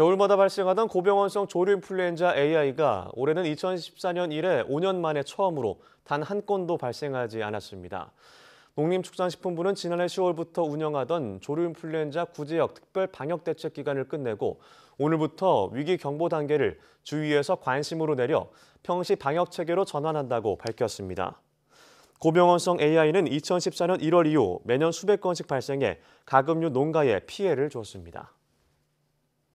겨울마다 발생하던 고병원성 조류인플루엔자 AI가 올해는 2014년 이래 5년 만에 처음으로 단 한 건도 발생하지 않았습니다. 농림축산식품부는 지난해 10월부터 운영하던 조류인플루엔자 구제역 특별 방역 대책 기간을 끝내고 오늘부터 위기 경보 단계를 주의에서 관심으로 내려 평시 방역 체계로 전환한다고 밝혔습니다. 고병원성 AI는 2014년 1월 이후 매년 수백 건씩 발생해 가금류 농가에 피해를 줬습니다.